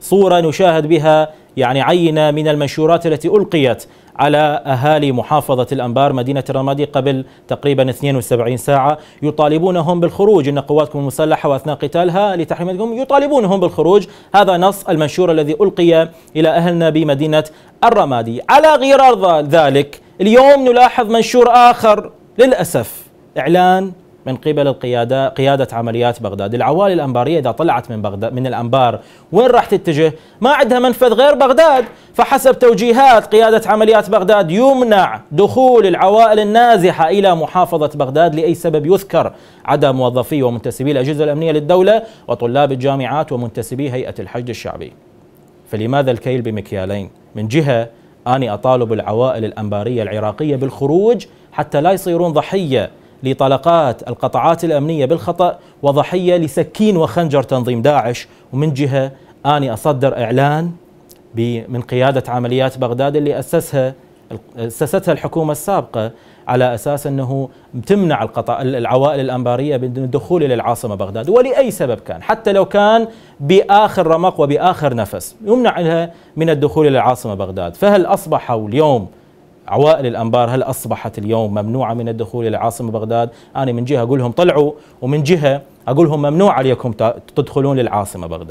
صورة نشاهد بها يعني عينة من المنشورات التي ألقيت على أهالي محافظة الأنبار مدينة الرمادي قبل تقريبا 72 ساعة يطالبونهم بالخروج إن قواتكم المسلحة وأثناء قتالها لتحريمتكم يطالبونهم بالخروج هذا نص المنشور الذي ألقي إلى أهلنا بمدينة الرمادي على غرار ذلك اليوم نلاحظ منشور آخر للأسف إعلان من قبل القيادة قيادة عمليات بغداد العوالي الأنبارية إذا طلعت من بغداد من الأنبار وين راح تتجه ما عندها منفذ غير بغداد فحسب توجيهات قيادة عمليات بغداد يمنع دخول العوائل النازحة إلى محافظة بغداد لأي سبب يذكر عدا موظفي ومنتسبي الأجهزة الأمنية للدولة وطلاب الجامعات ومنتسبي هيئة الحشد الشعبي فلماذا الكيل بمكيالين من جهة أني أطالب العوائل الأنبارية العراقية بالخروج حتى لا يصيرون ضحية لطلقات القطعات الأمنية بالخطأ وضحية لسكين وخنجر تنظيم داعش ومن جهة أني أصدر إعلان من قيادة عمليات بغداد اللي أسسها أسستها الحكومة السابقة على أساس أنه تمنع القطع العوائل الأنبارية من الدخول إلى العاصمة بغداد ولأي سبب كان حتى لو كان بآخر رمق وبآخر نفس يمنع لها من الدخول إلى العاصمة بغداد فهل أصبح اليوم عوائل الانبار هل اصبحت اليوم ممنوعه من الدخول الى العاصمه بغداد؟ انا من جهه اقول لهم طلعوا ومن جهه اقول لهم ممنوع عليكم تدخلون للعاصمه بغداد.